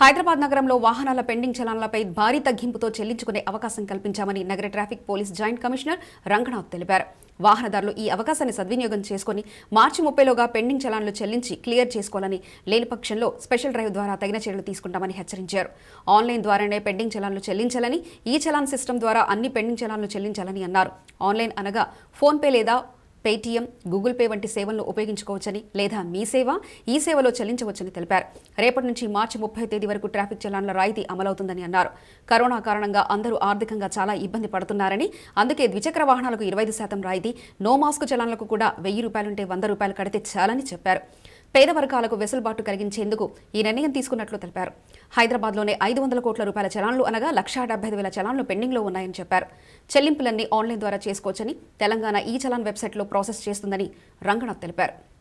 హైదరాబాద్ నగరంలో వాహనాల పెండింగ్ చలానాలపై భారీ తగ్గింపుతో చెల్లించుకునే అవకాశం కల్పించామని నగర traffic police joint commissioner Ranganath తెలిపారు వాహనదారులు ఈ అవకాశాన్ని సద్వినియోగం చేసుకుని మార్చి ముప్పైలోగా పెండింగ్ చలాన్లు చెల్లించి క్లియర్ చేసుకోవాలని లేని పక్షంలో స్పెషల్ డ్రైవ్ ద్వారా తగిన చర్యలు తీసుకుంటామని హెచ్చరించారు ఆన్లైన్ ద్వారానే పెండింగ్ చలాన్లు చెల్లించాలని ఈ చలాన్ సిస్టమ్ ద్వారా అన్ని పెండింగ్ చలాన్లు చెల్లించాలని అన్నారు ఆన్లైన్ అనగా ఫోన్పే లేదా పేటీఎం గూగుల్ పే వంటి సేవలను ఉపయోగించుకోవచ్చని లేదా మీ సేవ ఈ సేవలో చెల్లించవచ్చని తెలిపారు రేపటి నుంచి మార్చి ముప్పై తేదీ వరకు ట్రాఫిక్ చలాన్ల రాయితీ అమలవుతుందని అన్నారు కరోనా కారణంగా అందరూ ఆర్థికంగా చాలా ఇబ్బంది పడుతున్నారని అందుకే ద్విచక్ర వాహనాలకు ఇరవై శాతం రాయితీ నో మాస్క్ చలాన్లకు కూడా వెయ్యి రూపాయలుంటే వంద రూపాయలు కడితే చాలని చెప్పారు పేద వర్గాలకు వెసులుబాటు కలిగించేందుకు ఈ నిర్ణయం తీసుకున్నట్లు తెలిపారు హైదరాబాద్లోనే ఐదు వందల కోట్ల రూపాయల చలాన్లు అనగా లక్షా డెబ్బై ఐదు వేల చలాన్లు పెండింగ్లో ఉన్నాయని చెప్పారు చెల్లింపులన్నీ ఆన్లైన్ ద్వారా చేసుకోవచ్చని తెలంగాణ ఈ చలాన్ వెబ్సైట్లో ప్రాసెస్ చేస్తుందని రంగనాథ్ తెలిపారు